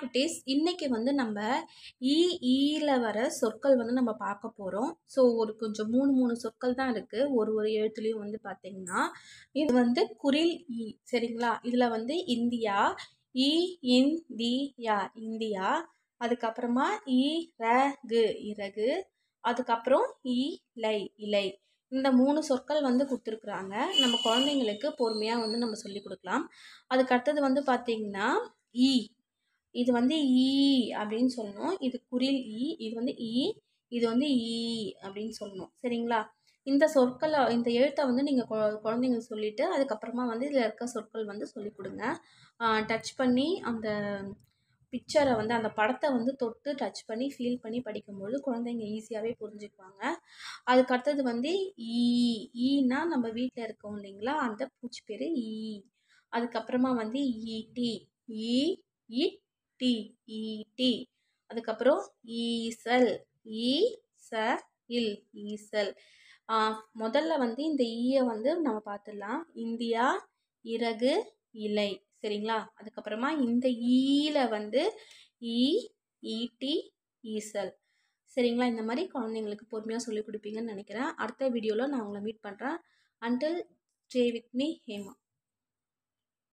குட்டீஸ் இன்றைக்கி வந்து நம்ம இஇயில் வர சொற்கள் வந்து நம்ம பார்க்க போகிறோம் ஸோ ஒரு கொஞ்சம் மூணு மூணு சொற்கள் தான் இருக்குது ஒரு ஒரு எழுத்துலேயும் வந்து பார்த்திங்கன்னா இது வந்து குரில் இ சரிங்களா இதில் வந்து இந்தியா இ இந்தியா இந்தியா அதுக்கப்புறமா ரகு இறகு அதுக்கப்புறம் இலை இலை இந்த மூணு சொற்கள் வந்து கொடுத்துருக்குறாங்க நம்ம குழந்தைங்களுக்கு பொறுமையாக வந்து நம்ம சொல்லி கொடுக்கலாம் அதுக்கு அடுத்தது வந்து பார்த்திங்கன்னா இது வந்து ஈ அப்படின்னு சொல்லணும் இது குரில் ஈ இது வந்து ஈ இது வந்து ஈ அப்படின்னு சொல்லணும் சரிங்களா இந்த சொற்களை இந்த எழுத்தை வந்து நீங்கள் குழந்தைங்க சொல்லிவிட்டு அதுக்கப்புறமா வந்து இதில் இருக்க சொற்கள் வந்து சொல்லி கொடுங்க டச் பண்ணி அந்த பிக்சரை வந்து அந்த படத்தை வந்து தொட்டு டச் பண்ணி ஃபீல் பண்ணி படிக்கும்போது குழந்தைங்க ஈஸியாகவே புரிஞ்சுக்குவாங்க அதுக்கு அடுத்தது வந்து ஈ ஈனா நம்ம வீட்டில் இருக்கோம் இல்லைங்களா அந்த பூச்சி பேர் ஈ அதுக்கப்புறமா வந்து ED E E D ED அதுக்கப்புறம் ஈசல் ஈ ச இல் ஈசல் முதல்ல வந்து இந்த ஈயை வந்து நம்ம பார்த்துடலாம் இந்தியா இறகு இலை சரிங்களா அதுக்கப்புறமா இந்த ஈயில் வந்து ஈ ஈட்டி ஈசல் சரிங்களா இந்த மாதிரி குழந்தைங்களுக்கு பொறுமையாக சொல்லிக் கொடுப்பீங்கன்னு நினைக்கிறேன் அடுத்த வீடியோவில் நான் உங்களை மீட் பண்ணுறேன் until stay with me Hema